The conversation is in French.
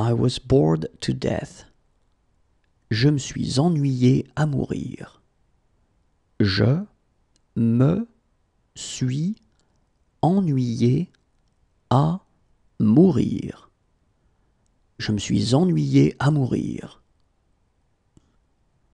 I was bored to death. Je me suis ennuyé à mourir. Je me suis ennuyé à mourir. Je me suis ennuyé à mourir.